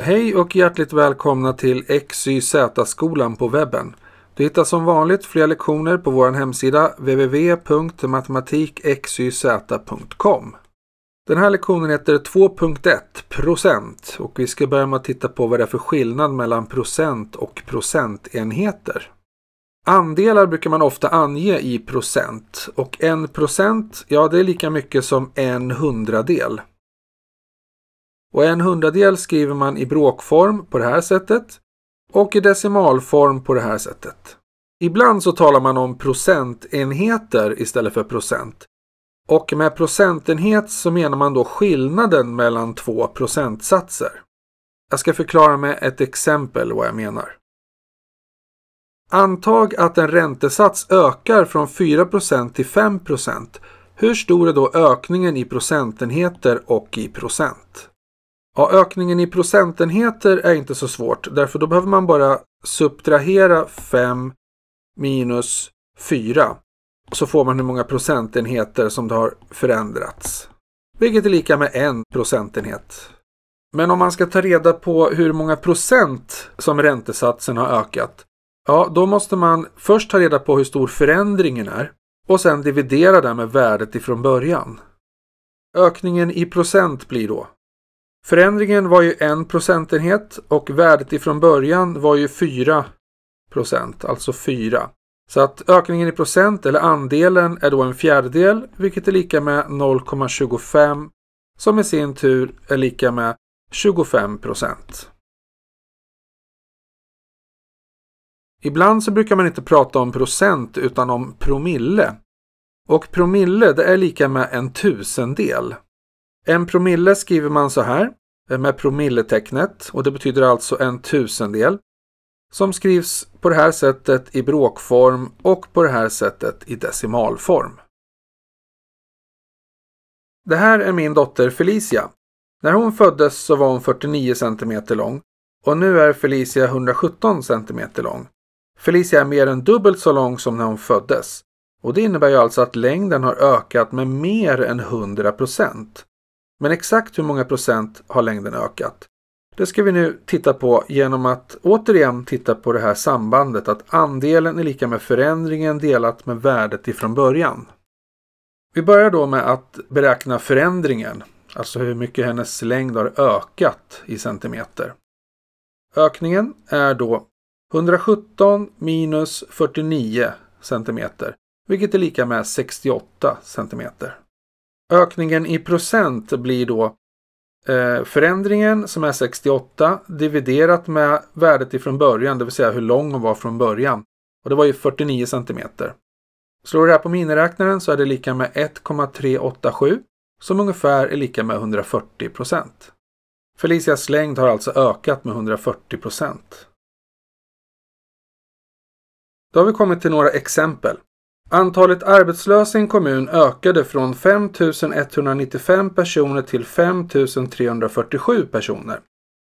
Hej och hjärtligt välkomna till XYZ-skolan på webben. Du hittar som vanligt fler lektioner på vår hemsida www.matematikxyz.com. Den här lektionen heter 2.1 procent och vi ska börja med att titta på vad det är för skillnad mellan procent och procentenheter. Andelar brukar man ofta ange i procent och en procent, ja det är lika mycket som en hundradel. Och en hundradel skriver man i bråkform på det här sättet och i decimalform på det här sättet. Ibland så talar man om procentenheter istället för procent. Och med procentenhet så menar man då skillnaden mellan två procentsatser. Jag ska förklara med ett exempel vad jag menar. Antag att en räntesats ökar från 4 till 5 Hur stor är då ökningen i procentenheter och i procent? Ja, ökningen i procentenheter är inte så svårt, därför då behöver man bara subtrahera 5 minus 4. Så får man hur många procentenheter som det har förändrats. Vilket är lika med en procentenhet. Men om man ska ta reda på hur många procent som räntesatsen har ökat Ja, då måste man först ta reda på hur stor förändringen är och sen dividera det med värdet ifrån början. Ökningen i procent blir då. Förändringen var ju en procentenhet och värdet ifrån början var ju 4 procent, alltså 4. Så att ökningen i procent eller andelen är då en fjärdedel, vilket är lika med 0,25 som i sin tur är lika med 25 procent. Ibland så brukar man inte prata om procent utan om promille. Och promille det är lika med en tusendel. En promille skriver man så här med promilletecknet och det betyder alltså en tusendel som skrivs på det här sättet i bråkform och på det här sättet i decimalform. Det här är min dotter Felicia. När hon föddes så var hon 49 cm lång och nu är Felicia 117 cm lång. Felicia är mer än dubbelt så lång som när hon föddes. Och det innebär ju alltså att längden har ökat med mer än 100 procent. Men exakt hur många procent har längden ökat? Det ska vi nu titta på genom att återigen titta på det här sambandet att andelen är lika med förändringen delat med värdet ifrån början. Vi börjar då med att beräkna förändringen, alltså hur mycket hennes längd har ökat i centimeter. Ökningen är då 117 minus 49 cm, vilket är lika med 68 cm. Ökningen i procent blir då eh, förändringen som är 68 dividerat med värdet ifrån början, det vill säga hur lång hon var från början. Och det var ju 49 cm. Slår du det här på miniräknaren så är det lika med 1,387 som ungefär är lika med 140 Felicias längd har alltså ökat med 140 då har vi kommit till några exempel. Antalet arbetslösa i en kommun ökade från 5 195 personer till 5 347 personer.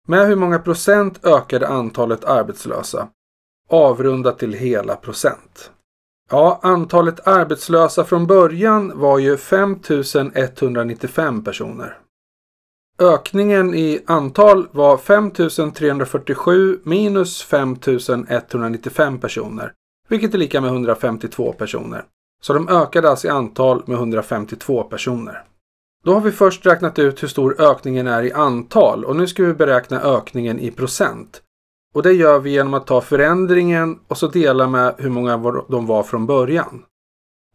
Med hur många procent ökade antalet arbetslösa? Avrundat till hela procent. Ja, antalet arbetslösa från början var ju 5 195 personer. Ökningen i antal var 5 347 minus 5 195 personer vilket är lika med 152 personer. Så de ökade alltså i antal med 152 personer. Då har vi först räknat ut hur stor ökningen är i antal och nu ska vi beräkna ökningen i procent. Och det gör vi genom att ta förändringen och så dela med hur många de var från början.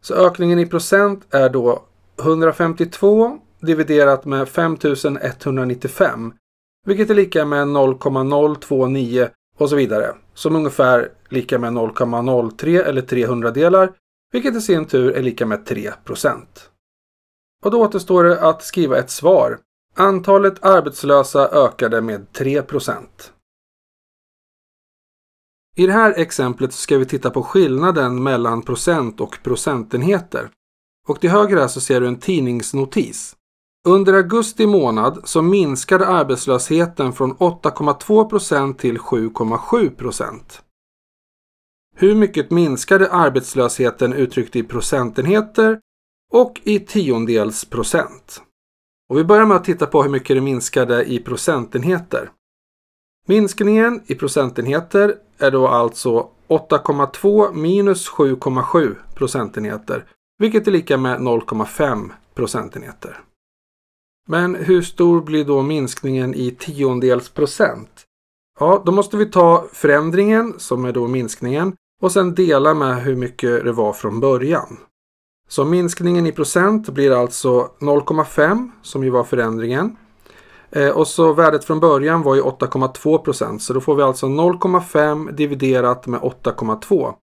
Så ökningen i procent är då 152 dividerat med 5195 vilket är lika med 0,029 och så vidare som ungefär lika med 0,03 eller 300 delar, vilket i sin tur är lika med 3 Och då återstår det att skriva ett svar. Antalet arbetslösa ökade med 3 I det här exemplet ska vi titta på skillnaden mellan procent och procentenheter. Och till höger här så ser du en tidningsnotis. Under augusti månad så minskade arbetslösheten från 8,2 till 7,7 Hur mycket minskade arbetslösheten uttryckt i procentenheter och i tiondels procent? Och vi börjar med att titta på hur mycket det minskade i procentenheter. Minskningen i procentenheter är då alltså 8,2 minus 7,7 procentenheter, vilket är lika med 0,5 procentenheter. Men hur stor blir då minskningen i tiondels procent? Ja, då måste vi ta förändringen, som är då minskningen, och sen dela med hur mycket det var från början. Så minskningen i procent blir alltså 0,5 som ju var förändringen. Eh, och så värdet från början var ju 8,2 procent så då får vi alltså 0,5 dividerat med 8,2.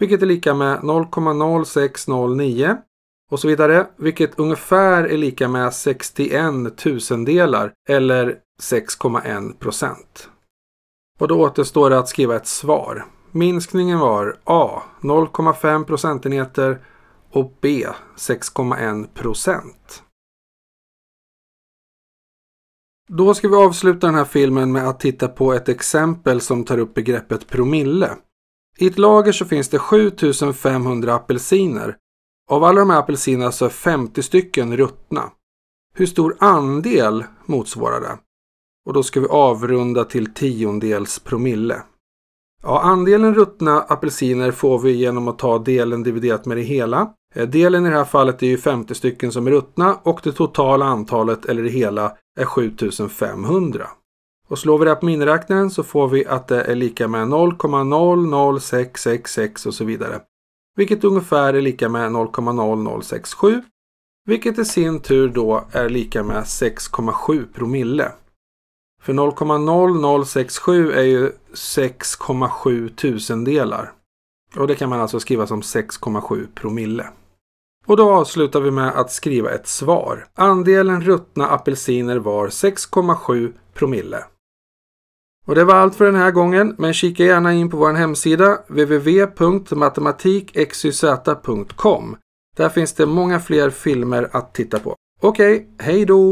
Vilket är lika med 0,0609 och så vidare. Vilket ungefär är lika med 61 tusendelar eller 6,1 procent. Och då återstår det att skriva ett svar. Minskningen var A 0,5 procentenheter och B 6,1 procent. Då ska vi avsluta den här filmen med att titta på ett exempel som tar upp begreppet promille. I ett lager så finns det 7500 apelsiner av alla de här apelsinerna så är 50 stycken ruttna. Hur stor andel motsvarar det? Och då ska vi avrunda till tiondels promille. Ja, andelen ruttna apelsiner får vi genom att ta delen dividerat med det hela. Eh, delen i det här fallet är ju 50 stycken som är ruttna och det totala antalet, eller det hela, är 7500. Och slår vi det här på miniräknaren så får vi att det är lika med 0,00666 och så vidare vilket ungefär är lika med 0,0067, vilket i sin tur då är lika med 6,7 promille. För 0,0067 är ju 6,7 tusendelar. Och det kan man alltså skriva som 6,7 promille. Och då avslutar vi med att skriva ett svar. Andelen ruttna apelsiner var 6,7 promille. Och det var allt för den här gången, men kika gärna in på vår hemsida www.matematikxyz.com. Där finns det många fler filmer att titta på. Okej, okay, hej då!